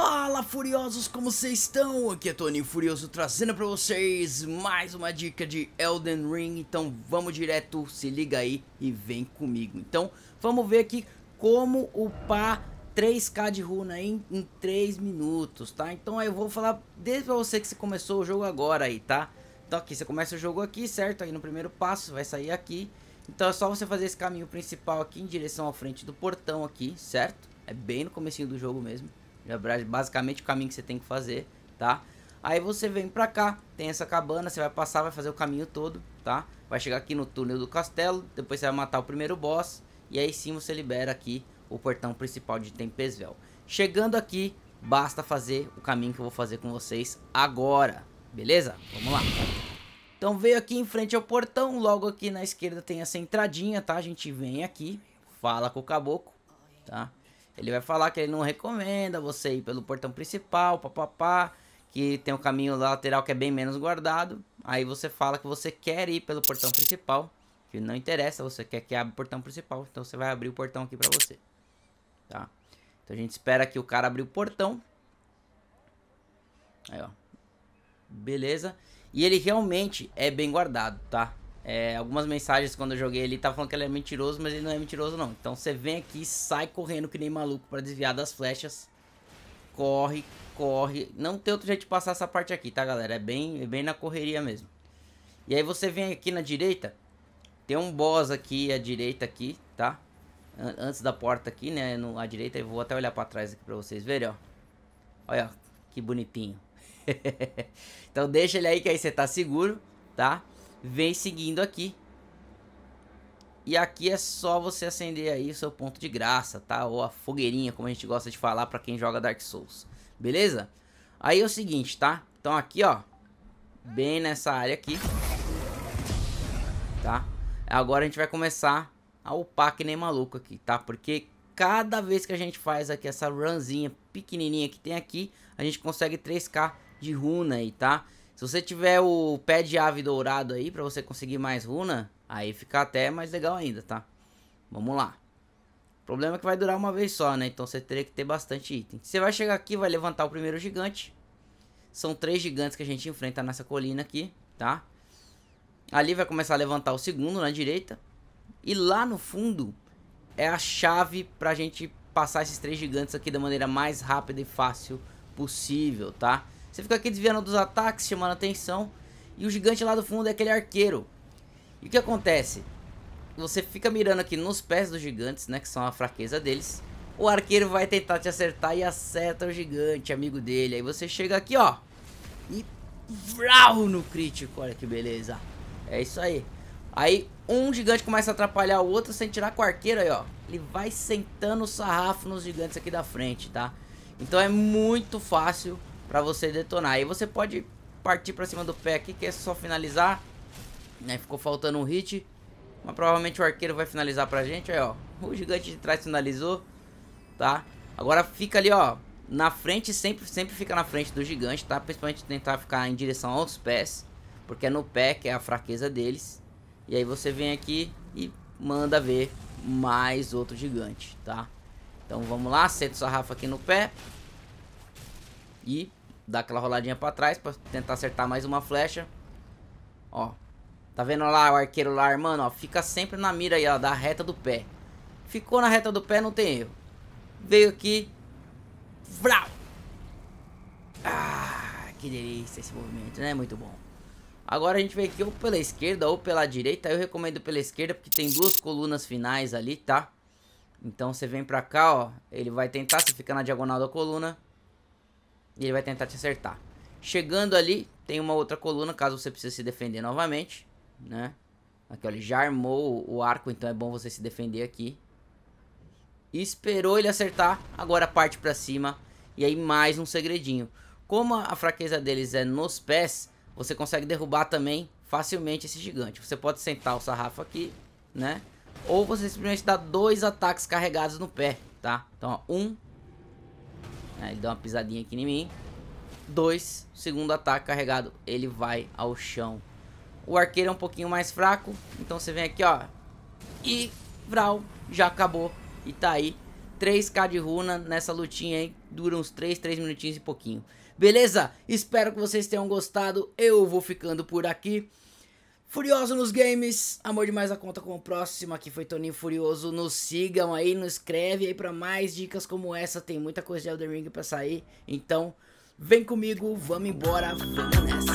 Fala Furiosos, como vocês estão? Aqui é Tony Furioso trazendo para vocês mais uma dica de Elden Ring Então vamos direto, se liga aí e vem comigo Então vamos ver aqui como upar 3k de runa em, em 3 minutos, tá? Então eu vou falar desde pra você que você começou o jogo agora aí, tá? Então aqui, você começa o jogo aqui, certo? Aí no primeiro passo, vai sair aqui Então é só você fazer esse caminho principal aqui em direção à frente do portão aqui, certo? É bem no comecinho do jogo mesmo basicamente o caminho que você tem que fazer, tá? Aí você vem pra cá, tem essa cabana, você vai passar, vai fazer o caminho todo, tá? Vai chegar aqui no túnel do castelo, depois você vai matar o primeiro boss, e aí sim você libera aqui o portão principal de Tempestvel. Chegando aqui, basta fazer o caminho que eu vou fazer com vocês agora, beleza? Vamos lá. Então veio aqui em frente ao portão, logo aqui na esquerda tem essa entradinha, tá? A gente vem aqui, fala com o caboclo, tá? Ele vai falar que ele não recomenda você ir pelo portão principal, papapá, que tem um caminho lateral que é bem menos guardado. Aí você fala que você quer ir pelo portão principal, que não interessa, você quer que abra o portão principal, então você vai abrir o portão aqui para você. Tá? Então a gente espera que o cara abra o portão. Aí, ó. Beleza? E ele realmente é bem guardado, tá? É, algumas mensagens quando eu joguei ele tava falando que ele é mentiroso, mas ele não é mentiroso não. Então você vem aqui, sai correndo que nem maluco para desviar das flechas. Corre, corre. Não tem outro jeito de passar essa parte aqui, tá galera? É bem, é bem na correria mesmo. E aí você vem aqui na direita, tem um boss aqui à direita aqui, tá? Antes da porta aqui, né? No, à direita, eu vou até olhar para trás aqui para vocês verem, ó. Olha, que bonitinho. então deixa ele aí que aí você tá seguro, tá? vem seguindo aqui. E aqui é só você acender aí o seu ponto de graça, tá? Ou a fogueirinha, como a gente gosta de falar pra quem joga Dark Souls. Beleza? Aí é o seguinte, tá? Então aqui, ó. Bem nessa área aqui. Tá? Agora a gente vai começar a upar que nem maluco aqui, tá? Porque cada vez que a gente faz aqui essa runzinha pequenininha que tem aqui, a gente consegue 3k de runa aí, tá? Se você tiver o pé de ave dourado aí para você conseguir mais runa, aí fica até mais legal ainda, tá? Vamos lá. O problema é que vai durar uma vez só, né? Então você teria que ter bastante item. Você vai chegar aqui, vai levantar o primeiro gigante. São três gigantes que a gente enfrenta nessa colina aqui, tá? Ali vai começar a levantar o segundo na direita. E lá no fundo é a chave pra gente passar esses três gigantes aqui da maneira mais rápida e fácil possível, tá? Tá? Você fica aqui desviando dos ataques, chamando atenção. E o gigante lá do fundo é aquele arqueiro. E o que acontece? Você fica mirando aqui nos pés dos gigantes, né? Que são a fraqueza deles. O arqueiro vai tentar te acertar e acerta o gigante, amigo dele. Aí você chega aqui, ó. E... Vrau no crítico. Olha que beleza. É isso aí. Aí um gigante começa a atrapalhar o outro sem tirar com o arqueiro aí, ó. Ele vai sentando o sarrafo nos gigantes aqui da frente, tá? Então é muito fácil para você detonar. Aí você pode partir para cima do pé aqui, que é só finalizar. Né? Ficou faltando um hit. Mas provavelmente o arqueiro vai finalizar pra gente. Aí, ó. O gigante de trás finalizou. Tá? Agora fica ali, ó. Na frente, sempre, sempre fica na frente do gigante, tá? Principalmente tentar ficar em direção aos pés. Porque é no pé que é a fraqueza deles. E aí você vem aqui e manda ver mais outro gigante, tá? Então vamos lá, seta o sarrafo aqui no pé. E dá aquela roladinha pra trás pra tentar acertar mais uma flecha. Ó, tá vendo lá o arqueiro lá, mano? Ó, fica sempre na mira aí, ó, da reta do pé. Ficou na reta do pé, não tem erro. Veio aqui. Vrau! Ah, que delícia esse movimento, né? Muito bom. Agora a gente vem aqui ou pela esquerda ou pela direita. Eu recomendo pela esquerda porque tem duas colunas finais ali, tá? Então você vem pra cá, ó. Ele vai tentar, você fica na diagonal da coluna. E ele vai tentar te acertar. Chegando ali, tem uma outra coluna, caso você precise se defender novamente, né? Aqui, ele já armou o arco, então é bom você se defender aqui. E esperou ele acertar, agora parte pra cima. E aí mais um segredinho. Como a fraqueza deles é nos pés, você consegue derrubar também facilmente esse gigante. Você pode sentar o sarrafo aqui, né? Ou você simplesmente dá dois ataques carregados no pé, tá? Então, ó, um né? Ele dá uma pisadinha aqui em mim. Dois, segundo ataque carregado, ele vai ao chão. O arqueiro é um pouquinho mais fraco, então você vem aqui, ó. E, vral, já acabou. E tá aí, 3k de runa nessa lutinha aí, dura uns 3, 3 minutinhos e pouquinho. Beleza? Espero que vocês tenham gostado, eu vou ficando por aqui. Furioso nos games, amor demais a conta com o próximo, aqui foi Toninho Furioso, nos sigam aí, nos escreve aí para mais dicas como essa, tem muita coisa de Elden Ring pra sair, então vem comigo, vamos embora, vamos nessa.